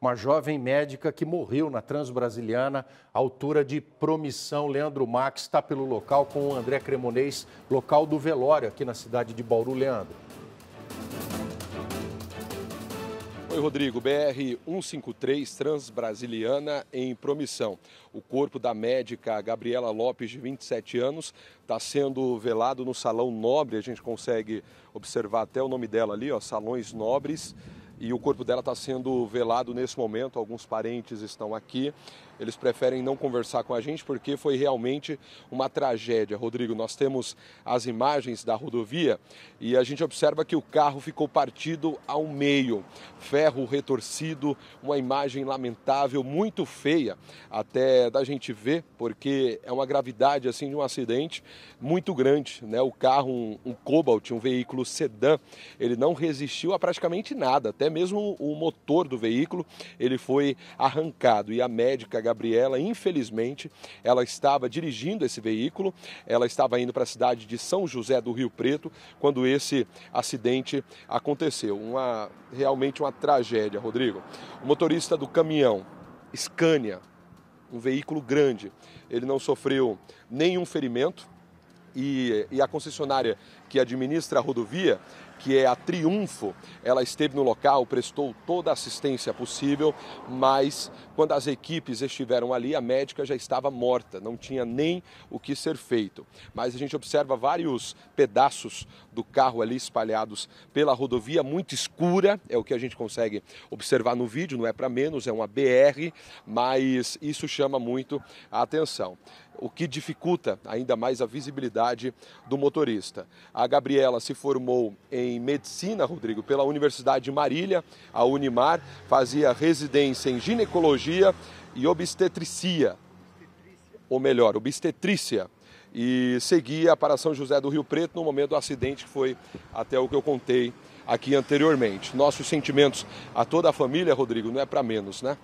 uma jovem médica que morreu na Transbrasiliana, altura de promissão. Leandro Max está pelo local com o André Cremonês, local do velório aqui na cidade de Bauru. Leandro. Oi, Rodrigo. BR 153 Transbrasiliana em promissão. O corpo da médica Gabriela Lopes, de 27 anos, está sendo velado no Salão Nobre. A gente consegue observar até o nome dela ali, ó, Salões Nobres e o corpo dela está sendo velado nesse momento. Alguns parentes estão aqui. Eles preferem não conversar com a gente porque foi realmente uma tragédia. Rodrigo, nós temos as imagens da rodovia e a gente observa que o carro ficou partido ao meio, ferro retorcido, uma imagem lamentável, muito feia até da gente ver, porque é uma gravidade assim de um acidente muito grande, né? O carro, um, um Cobalt, um veículo sedã, ele não resistiu a praticamente nada, até mesmo o motor do veículo, ele foi arrancado e a médica Gabriela, infelizmente, ela estava dirigindo esse veículo, ela estava indo para a cidade de São José do Rio Preto quando esse acidente aconteceu. Uma realmente uma tragédia, Rodrigo. O motorista do caminhão Scania, um veículo grande, ele não sofreu nenhum ferimento, e, e a concessionária que administra a rodovia, que é a Triunfo, ela esteve no local, prestou toda a assistência possível, mas quando as equipes estiveram ali, a médica já estava morta, não tinha nem o que ser feito. Mas a gente observa vários pedaços do carro ali espalhados pela rodovia, muito escura, é o que a gente consegue observar no vídeo, não é para menos, é uma BR, mas isso chama muito a atenção, o que dificulta ainda mais a visibilidade do motorista. A Gabriela se formou em medicina, Rodrigo, pela Universidade de Marília, a Unimar, fazia residência em ginecologia e obstetricia. Ou melhor, obstetrícia e seguia para São José do Rio Preto no momento do acidente que foi até o que eu contei aqui anteriormente. Nossos sentimentos a toda a família, Rodrigo, não é para menos, né?